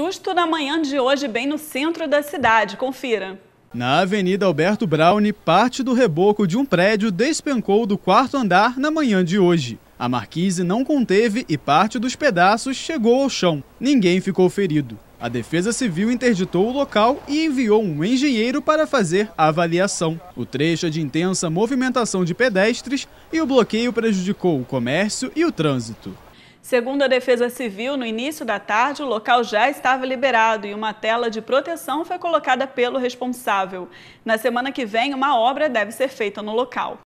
susto na manhã de hoje, bem no centro da cidade. Confira. Na Avenida Alberto Braune, parte do reboco de um prédio despencou do quarto andar na manhã de hoje. A marquise não conteve e parte dos pedaços chegou ao chão. Ninguém ficou ferido. A Defesa Civil interditou o local e enviou um engenheiro para fazer a avaliação. O trecho é de intensa movimentação de pedestres e o bloqueio prejudicou o comércio e o trânsito. Segundo a Defesa Civil, no início da tarde, o local já estava liberado e uma tela de proteção foi colocada pelo responsável. Na semana que vem, uma obra deve ser feita no local.